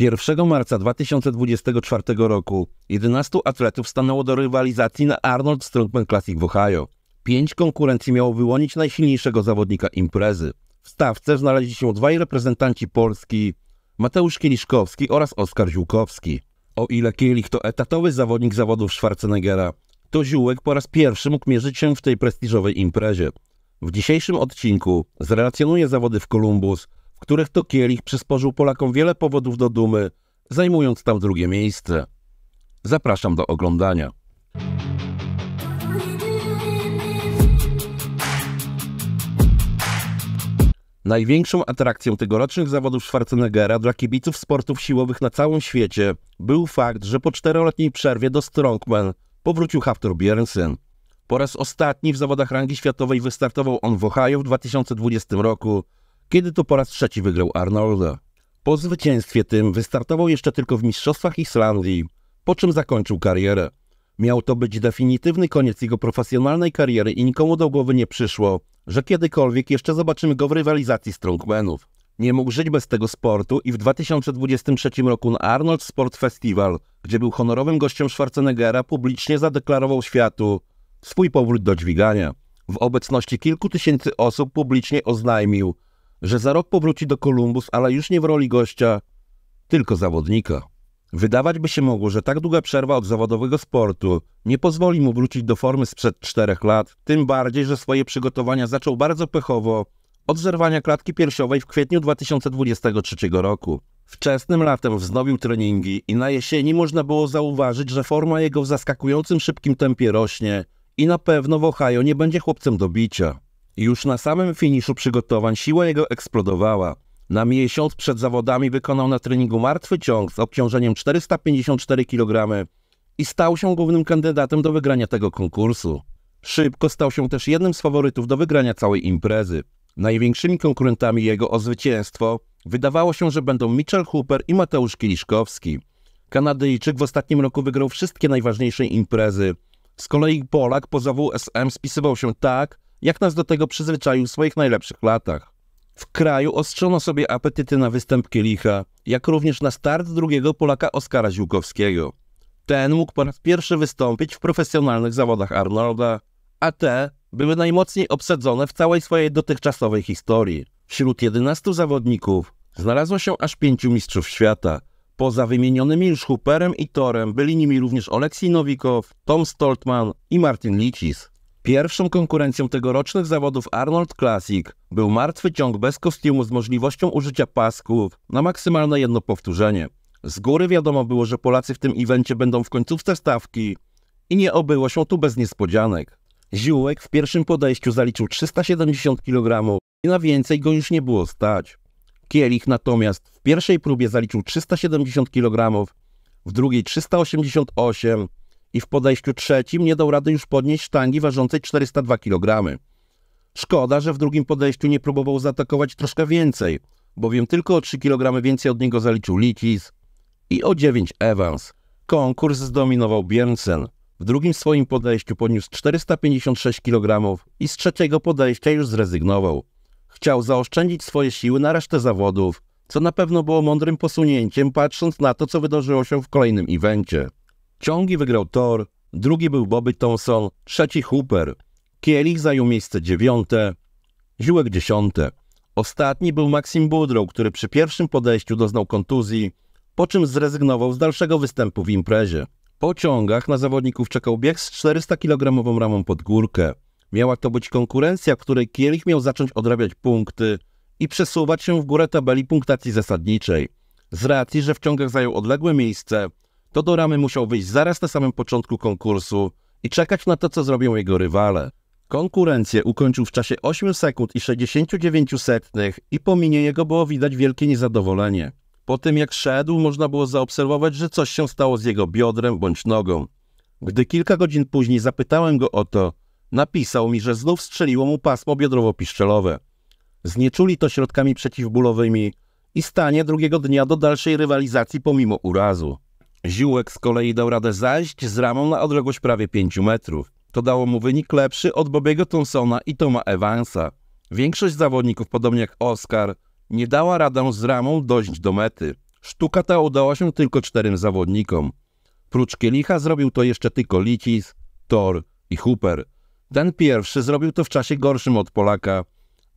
1 marca 2024 roku 11 atletów stanęło do rywalizacji na Arnold Strongman Classic w Ohio. Pięć konkurencji miało wyłonić najsilniejszego zawodnika imprezy. W stawce znaleźli się dwaj reprezentanci Polski, Mateusz Kieliszkowski oraz Oskar Ziłkowski. O ile Kielich to etatowy zawodnik zawodów Schwarzeneggera, to Ziółek po raz pierwszy mógł mierzyć się w tej prestiżowej imprezie. W dzisiejszym odcinku zrelacjonuję zawody w Columbus – których to Kielich przysporzył Polakom wiele powodów do dumy, zajmując tam drugie miejsce. Zapraszam do oglądania. Największą atrakcją tegorocznych zawodów Schwarzeneggera dla kibiców sportów siłowych na całym świecie był fakt, że po czteroletniej przerwie do Strongman powrócił Haftor Björnsen. Po raz ostatni w zawodach rangi światowej wystartował on w Ohio w 2020 roku, kiedy to po raz trzeci wygrał Arnolda. Po zwycięstwie tym wystartował jeszcze tylko w Mistrzostwach Islandii, po czym zakończył karierę. Miał to być definitywny koniec jego profesjonalnej kariery i nikomu do głowy nie przyszło, że kiedykolwiek jeszcze zobaczymy go w rywalizacji strongmanów. Nie mógł żyć bez tego sportu i w 2023 roku na Arnold Sport Festival, gdzie był honorowym gościem Schwarzeneggera, publicznie zadeklarował światu swój powrót do dźwigania. W obecności kilku tysięcy osób publicznie oznajmił, że za rok powróci do Kolumbus, ale już nie w roli gościa, tylko zawodnika. Wydawać by się mogło, że tak długa przerwa od zawodowego sportu nie pozwoli mu wrócić do formy sprzed czterech lat, tym bardziej, że swoje przygotowania zaczął bardzo pechowo od zerwania klatki piersiowej w kwietniu 2023 roku. Wczesnym latem wznowił treningi i na jesieni można było zauważyć, że forma jego w zaskakującym szybkim tempie rośnie i na pewno w Ohio nie będzie chłopcem do bicia. Już na samym finiszu przygotowań siła jego eksplodowała. Na miesiąc przed zawodami wykonał na treningu martwy ciąg z obciążeniem 454 kg i stał się głównym kandydatem do wygrania tego konkursu. Szybko stał się też jednym z faworytów do wygrania całej imprezy. Największymi konkurentami jego o zwycięstwo wydawało się, że będą Mitchell Hooper i Mateusz Kieliszkowski. Kanadyjczyk w ostatnim roku wygrał wszystkie najważniejsze imprezy. Z kolei Polak po WSM SM spisywał się tak, jak nas do tego przyzwyczaił w swoich najlepszych latach. W kraju ostrzono sobie apetyty na występ Kielicha, jak również na start drugiego Polaka Oskara Ziłkowskiego. Ten mógł po raz pierwszy wystąpić w profesjonalnych zawodach Arnolda, a te były najmocniej obsadzone w całej swojej dotychczasowej historii. Wśród 11 zawodników znalazło się aż pięciu mistrzów świata. Poza wymienionymi już Hooperem i Torem byli nimi również Oleksij Nowikow, Tom Stoltman i Martin Licis. Pierwszą konkurencją tegorocznych zawodów Arnold Classic był martwy ciąg bez kostiumu z możliwością użycia pasków na maksymalne jedno powtórzenie. Z góry wiadomo było, że Polacy w tym evencie będą w końcówce stawki i nie obyło się tu bez niespodzianek. Ziółek w pierwszym podejściu zaliczył 370 kg i na więcej go już nie było stać. Kielich natomiast w pierwszej próbie zaliczył 370 kg, w drugiej 388 kg i w podejściu trzecim nie dał rady już podnieść sztangi ważącej 402 kg. Szkoda, że w drugim podejściu nie próbował zaatakować troszkę więcej, bowiem tylko o 3 kg więcej od niego zaliczył Litis i o 9 Evans. Konkurs zdominował Bjernsen. W drugim swoim podejściu podniósł 456 kg i z trzeciego podejścia już zrezygnował. Chciał zaoszczędzić swoje siły na resztę zawodów, co na pewno było mądrym posunięciem patrząc na to, co wydarzyło się w kolejnym evencie. Ciągi wygrał Thor, drugi był Bobby Thompson, trzeci Hooper. Kielich zajął miejsce dziewiąte, Ziółek dziesiąte. Ostatni był Maxim Budrow, który przy pierwszym podejściu doznał kontuzji, po czym zrezygnował z dalszego występu w imprezie. Po ciągach na zawodników czekał bieg z 400 kg ramą pod górkę. Miała to być konkurencja, w której Kielich miał zacząć odrabiać punkty i przesuwać się w górę tabeli punktacji zasadniczej. Z racji, że w ciągach zajął odległe miejsce, to do ramy musiał wyjść zaraz na samym początku konkursu i czekać na to, co zrobią jego rywale. Konkurencję ukończył w czasie 8 sekund i 69 setnych i po minie jego było widać wielkie niezadowolenie. Po tym jak szedł, można było zaobserwować, że coś się stało z jego biodrem bądź nogą. Gdy kilka godzin później zapytałem go o to, napisał mi, że znów strzeliło mu pasmo biodrowo-piszczelowe. Znieczuli to środkami przeciwbólowymi i stanie drugiego dnia do dalszej rywalizacji pomimo urazu. Ziółek z kolei dał radę zajść z ramą na odległość prawie 5 metrów. To dało mu wynik lepszy od Bobiego Thompsona i Toma Evansa. Większość zawodników, podobnie jak Oscar, nie dała radę z ramą dojść do mety. Sztuka ta udała się tylko czterem zawodnikom. Prócz Kielicha zrobił to jeszcze tylko Licis, Thor i Hooper. Ten pierwszy zrobił to w czasie gorszym od Polaka,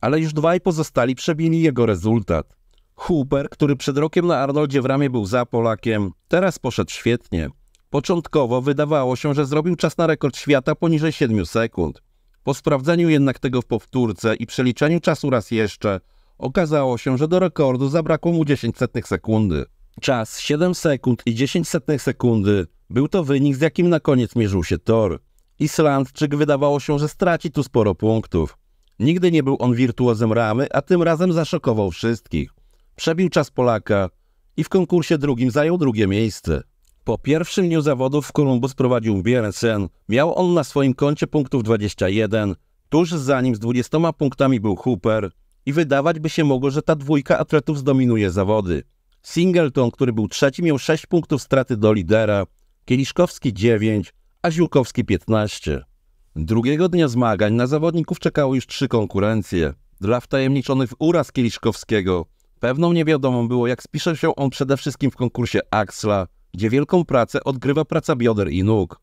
ale już dwaj pozostali przebili jego rezultat. Hooper, który przed rokiem na Arnoldzie w ramie był za Polakiem, teraz poszedł świetnie. Początkowo wydawało się, że zrobił czas na rekord świata poniżej 7 sekund. Po sprawdzeniu jednak tego w powtórce i przeliczeniu czasu raz jeszcze, okazało się, że do rekordu zabrakło mu 10 setnych sekundy. Czas 7 sekund i 10 setnych sekundy był to wynik, z jakim na koniec mierzył się Tor. Islandczyk wydawało się, że straci tu sporo punktów. Nigdy nie był on wirtuozem ramy, a tym razem zaszokował wszystkich. Przebił czas Polaka i w konkursie drugim zajął drugie miejsce. Po pierwszym dniu zawodów w Kolumbus prowadził Bierensen. Miał on na swoim koncie punktów 21. Tuż za nim z 20 punktami był Hooper i wydawać by się mogło, że ta dwójka atletów zdominuje zawody. Singleton, który był trzeci, miał 6 punktów straty do lidera, Kieliszkowski 9, a Ziłkowski 15. Drugiego dnia zmagań na zawodników czekało już trzy konkurencje. Dla wtajemniczonych uraz Kieliszkowskiego Pewną niewiadomą było, jak spisze się on przede wszystkim w konkursie Axla, gdzie wielką pracę odgrywa praca bioder i nóg.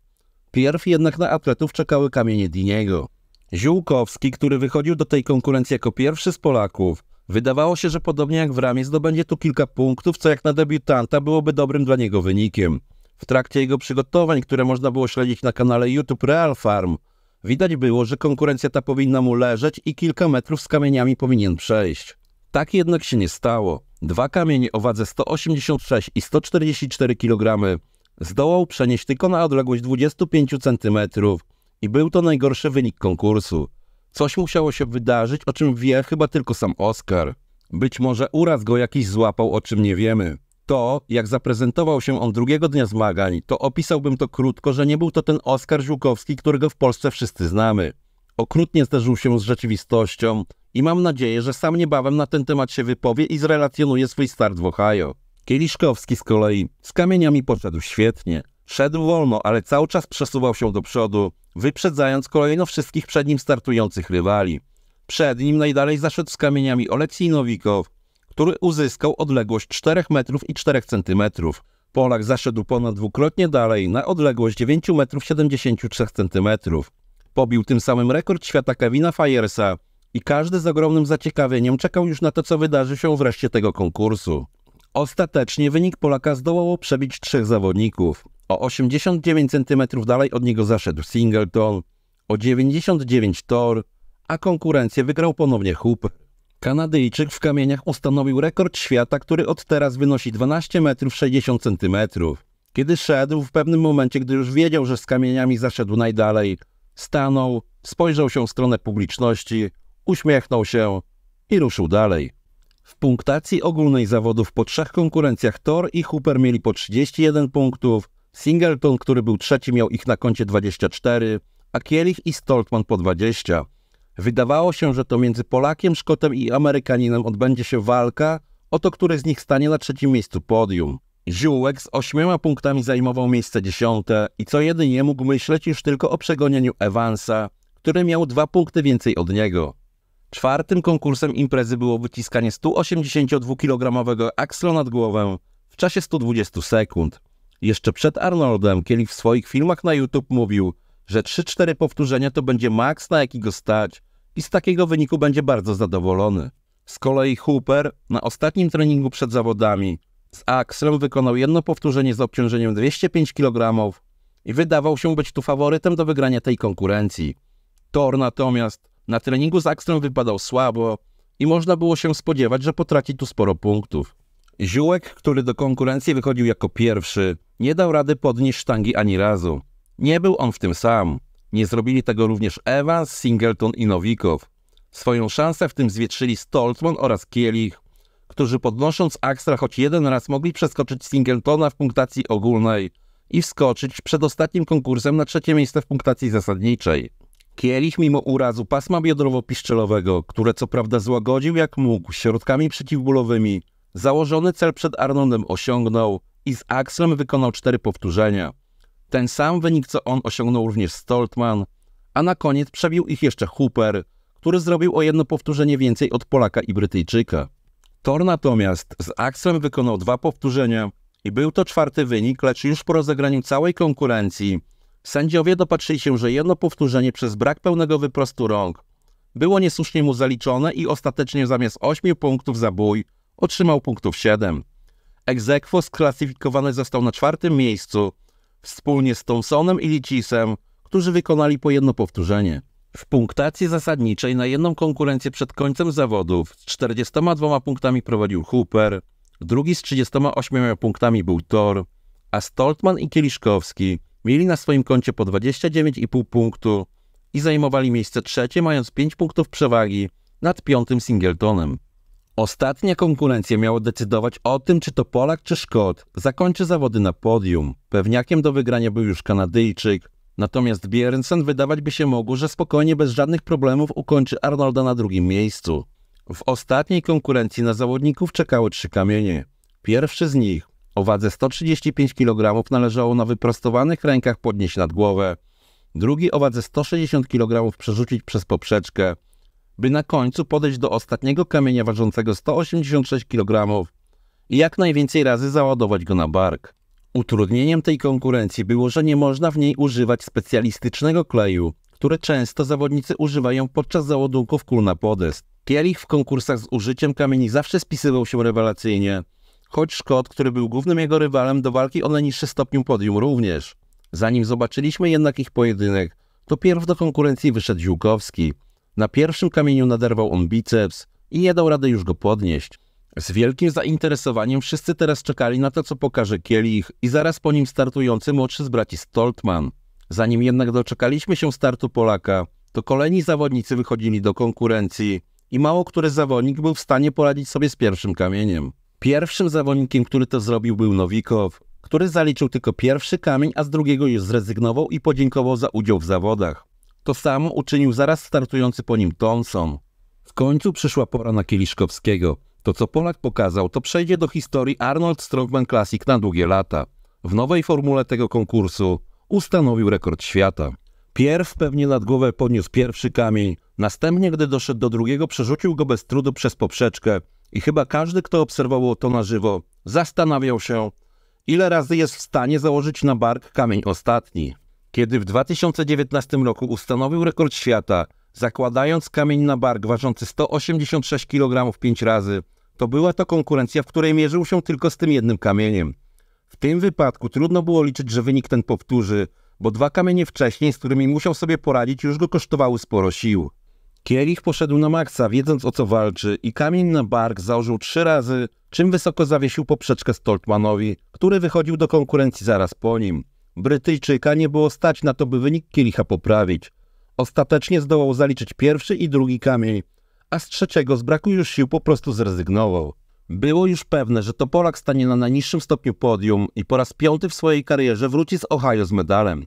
Pierw jednak na atletów czekały kamienie Diniego. Ziółkowski, który wychodził do tej konkurencji jako pierwszy z Polaków, wydawało się, że podobnie jak w ramie zdobędzie tu kilka punktów, co jak na debiutanta byłoby dobrym dla niego wynikiem. W trakcie jego przygotowań, które można było śledzić na kanale YouTube Real Farm, widać było, że konkurencja ta powinna mu leżeć i kilka metrów z kamieniami powinien przejść. Tak jednak się nie stało. Dwa kamienie o wadze 186 i 144 kg zdołał przenieść tylko na odległość 25 cm i był to najgorszy wynik konkursu. Coś musiało się wydarzyć, o czym wie chyba tylko sam Oscar. Być może uraz go jakiś złapał, o czym nie wiemy. To, jak zaprezentował się on drugiego dnia zmagań, to opisałbym to krótko, że nie był to ten Oskar Żółkowski, którego w Polsce wszyscy znamy. Okrutnie zderzył się z rzeczywistością, i mam nadzieję, że sam niebawem na ten temat się wypowie i zrelacjonuje swój start w Ohio. Kieliszkowski z kolei z kamieniami poszedł świetnie. Szedł wolno, ale cały czas przesuwał się do przodu, wyprzedzając kolejno wszystkich przed nim startujących rywali. Przed nim najdalej zaszedł z kamieniami Oleksij Nowikow, który uzyskał odległość 4 metrów i 4 centymetrów. Polak zaszedł ponad dwukrotnie dalej na odległość 9 metrów 73 centymetrów. Pobił tym samym rekord świata Kevina Fajersa, i każdy z ogromnym zaciekawieniem czekał już na to, co wydarzy się wreszcie tego konkursu. Ostatecznie wynik Polaka zdołało przebić trzech zawodników. O 89 cm dalej od niego zaszedł Singleton, o 99 Tor, a konkurencję wygrał ponownie Hooper. Kanadyjczyk w kamieniach ustanowił rekord świata, który od teraz wynosi 12 metrów 60 cm. Kiedy szedł, w pewnym momencie, gdy już wiedział, że z kamieniami zaszedł najdalej, stanął, spojrzał się w stronę publiczności, uśmiechnął się i ruszył dalej. W punktacji ogólnej zawodów po trzech konkurencjach Thor i Hooper mieli po 31 punktów, Singleton, który był trzeci, miał ich na koncie 24, a Kielich i Stoltman po 20. Wydawało się, że to między Polakiem, Szkotem i Amerykaninem odbędzie się walka o to, który z nich stanie na trzecim miejscu podium. Ziółek z ośmioma punktami zajmował miejsce dziesiąte i co jedynie mógł myśleć już tylko o przegonieniu Evansa, który miał dwa punkty więcej od niego. Czwartym konkursem imprezy było wyciskanie 182-kilogramowego aksla nad głowę w czasie 120 sekund. Jeszcze przed Arnoldem Kielich w swoich filmach na YouTube mówił, że 3-4 powtórzenia to będzie maks na jaki go stać i z takiego wyniku będzie bardzo zadowolony. Z kolei Hooper na ostatnim treningu przed zawodami z Axlem wykonał jedno powtórzenie z obciążeniem 205 kg i wydawał się być tu faworytem do wygrania tej konkurencji. Thor natomiast na treningu z Akstrem wypadał słabo i można było się spodziewać, że potraci tu sporo punktów. Ziółek, który do konkurencji wychodził jako pierwszy, nie dał rady podnieść sztangi ani razu. Nie był on w tym sam. Nie zrobili tego również Evans, Singleton i Nowikow. Swoją szansę w tym zwietrzyli Stoltman oraz Kielich, którzy podnosząc Akstra choć jeden raz mogli przeskoczyć Singletona w punktacji ogólnej i wskoczyć przed ostatnim konkursem na trzecie miejsce w punktacji zasadniczej. Kielich, mimo urazu pasma biodrowo-piszczelowego, które co prawda złagodził jak mógł środkami przeciwbólowymi, założony cel przed Arnoldem osiągnął i z Axlem wykonał cztery powtórzenia. Ten sam wynik co on osiągnął również Stoltman, a na koniec przebił ich jeszcze Hooper, który zrobił o jedno powtórzenie więcej od Polaka i Brytyjczyka. Thor natomiast z Axlem wykonał dwa powtórzenia i był to czwarty wynik, lecz już po rozegraniu całej konkurencji Sędziowie dopatrzyli się, że jedno powtórzenie przez brak pełnego wyprostu rąk było niesłusznie mu zaliczone i ostatecznie zamiast 8 punktów za bój otrzymał punktów 7. Egzekwo sklasyfikowany został na czwartym miejscu wspólnie z Thompsonem i Licisem, którzy wykonali po jedno powtórzenie. W punktacji zasadniczej na jedną konkurencję przed końcem zawodów z 42 punktami prowadził Hooper, drugi z 38 punktami był Thor, a Stoltman i Kieliszkowski mieli na swoim koncie po 29,5 punktu i zajmowali miejsce trzecie, mając 5 punktów przewagi nad piątym Singletonem. Ostatnia konkurencja miała decydować o tym, czy to Polak czy Szkot zakończy zawody na podium. Pewniakiem do wygrania był już Kanadyjczyk, natomiast Bierensen wydawać by się mogło, że spokojnie bez żadnych problemów ukończy Arnolda na drugim miejscu. W ostatniej konkurencji na zawodników czekały trzy kamienie. Pierwszy z nich o wadze 135 kg należało na wyprostowanych rękach podnieść nad głowę, drugi o wadze 160 kg przerzucić przez poprzeczkę, by na końcu podejść do ostatniego kamienia ważącego 186 kg i jak najwięcej razy załadować go na bark. Utrudnieniem tej konkurencji było, że nie można w niej używać specjalistycznego kleju, które często zawodnicy używają podczas załadunków kul na podest. Kielich w konkursach z użyciem kamieni zawsze spisywał się rewelacyjnie, choć szkod, który był głównym jego rywalem, do walki o najniższy stopniu podium również. Zanim zobaczyliśmy jednak ich pojedynek, to pierw do konkurencji wyszedł Ziłkowski. Na pierwszym kamieniu naderwał on biceps i nie dał rady już go podnieść. Z wielkim zainteresowaniem wszyscy teraz czekali na to, co pokaże Kielich i zaraz po nim startujący młodszy z braci Stoltman. Zanim jednak doczekaliśmy się startu Polaka, to kolejni zawodnicy wychodzili do konkurencji i mało który zawodnik był w stanie poradzić sobie z pierwszym kamieniem. Pierwszym zawodnikiem, który to zrobił, był Nowikow, który zaliczył tylko pierwszy kamień, a z drugiego już zrezygnował i podziękował za udział w zawodach. To samo uczynił zaraz startujący po nim Thompson. W końcu przyszła pora na Kieliszkowskiego. To, co Polak pokazał, to przejdzie do historii Arnold Strongman Classic na długie lata. W nowej formule tego konkursu ustanowił rekord świata. Pierw pewnie nad głowę podniósł pierwszy kamień, następnie gdy doszedł do drugiego przerzucił go bez trudu przez poprzeczkę, i chyba każdy, kto obserwował to na żywo, zastanawiał się, ile razy jest w stanie założyć na bark kamień ostatni. Kiedy w 2019 roku ustanowił rekord świata, zakładając kamień na bark ważący 186 kg 5 razy, to była to konkurencja, w której mierzył się tylko z tym jednym kamieniem. W tym wypadku trudno było liczyć, że wynik ten powtórzy, bo dwa kamienie wcześniej, z którymi musiał sobie poradzić, już go kosztowały sporo sił. Kierich poszedł na maksa, wiedząc o co walczy i kamień na bark założył trzy razy, czym wysoko zawiesił poprzeczkę Stoltmanowi, który wychodził do konkurencji zaraz po nim. Brytyjczyka nie było stać na to, by wynik Kiericha poprawić. Ostatecznie zdołał zaliczyć pierwszy i drugi kamień, a z trzeciego z braku już sił po prostu zrezygnował. Było już pewne, że to Polak stanie na najniższym stopniu podium i po raz piąty w swojej karierze wróci z Ohio z medalem.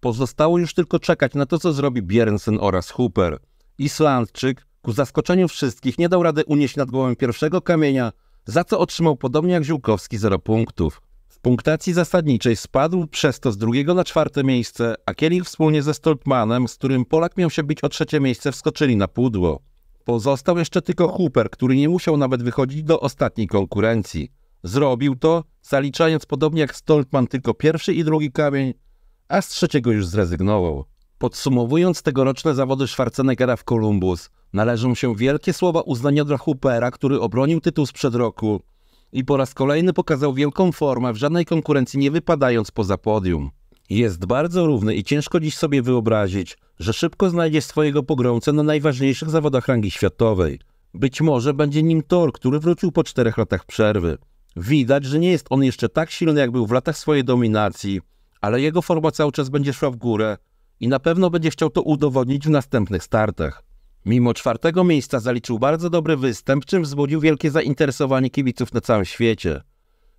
Pozostało już tylko czekać na to, co zrobi Bierensen oraz Hooper – Islandczyk, ku zaskoczeniu wszystkich, nie dał rady unieść nad głową pierwszego kamienia, za co otrzymał podobnie jak Ziółkowski 0 punktów. W punktacji zasadniczej spadł przez to z drugiego na czwarte miejsce, a Kielich wspólnie ze Stoltmanem, z którym Polak miał się bić o trzecie miejsce, wskoczyli na pudło. Pozostał jeszcze tylko Hooper, który nie musiał nawet wychodzić do ostatniej konkurencji. Zrobił to, zaliczając podobnie jak Stoltman tylko pierwszy i drugi kamień, a z trzeciego już zrezygnował. Podsumowując tegoroczne zawody Schwarzeneggera w Columbus, należą się wielkie słowa uznania dla Hoopera, który obronił tytuł sprzed roku i po raz kolejny pokazał wielką formę w żadnej konkurencji nie wypadając poza podium. Jest bardzo równy i ciężko dziś sobie wyobrazić, że szybko znajdzie swojego pogromcę na najważniejszych zawodach rangi światowej. Być może będzie nim Thor, który wrócił po czterech latach przerwy. Widać, że nie jest on jeszcze tak silny jak był w latach swojej dominacji, ale jego forma cały czas będzie szła w górę i na pewno będzie chciał to udowodnić w następnych startach. Mimo czwartego miejsca zaliczył bardzo dobry występ, czym wzbudził wielkie zainteresowanie kibiców na całym świecie.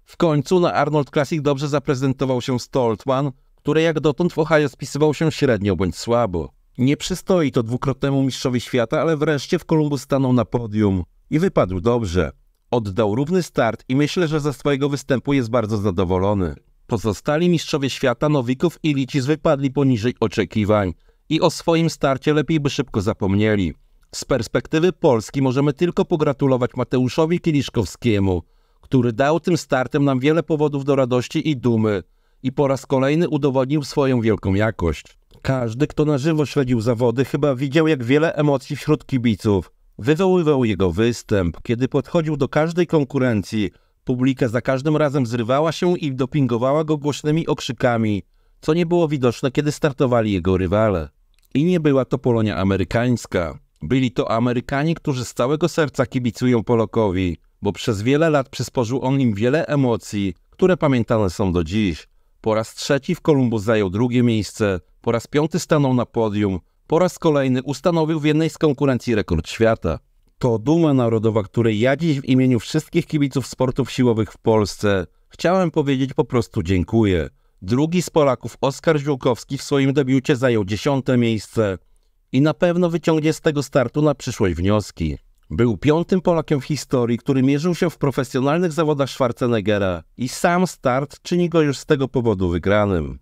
W końcu na Arnold Classic dobrze zaprezentował się Stoltman, który jak dotąd w Ohio spisywał się średnio bądź słabo. Nie przystoi to dwukrotnemu mistrzowi świata, ale wreszcie w Kolumbus stanął na podium i wypadł dobrze. Oddał równy start i myślę, że ze swojego występu jest bardzo zadowolony. Pozostali mistrzowie świata Nowików i Liciz wypadli poniżej oczekiwań i o swoim starcie lepiej by szybko zapomnieli. Z perspektywy Polski możemy tylko pogratulować Mateuszowi Kieliszkowskiemu, który dał tym startem nam wiele powodów do radości i dumy i po raz kolejny udowodnił swoją wielką jakość. Każdy, kto na żywo śledził zawody, chyba widział, jak wiele emocji wśród kibiców wywoływał jego występ, kiedy podchodził do każdej konkurencji – Publika za każdym razem zrywała się i dopingowała go głośnymi okrzykami, co nie było widoczne, kiedy startowali jego rywale. I nie była to Polonia amerykańska. Byli to Amerykanie, którzy z całego serca kibicują Polakowi, bo przez wiele lat przysporzył on im wiele emocji, które pamiętane są do dziś. Po raz trzeci w Kolumbus zajął drugie miejsce, po raz piąty stanął na podium, po raz kolejny ustanowił w jednej z konkurencji rekord świata to duma narodowa, której ja dziś w imieniu wszystkich kibiców sportów siłowych w Polsce chciałem powiedzieć po prostu dziękuję. Drugi z Polaków, Oskar Ziółkowski, w swoim debiucie zajął dziesiąte miejsce i na pewno wyciągnie z tego startu na przyszłość wnioski. Był piątym Polakiem w historii, który mierzył się w profesjonalnych zawodach Schwarzeneggera i sam start czyni go już z tego powodu wygranym.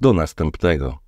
Do następnego.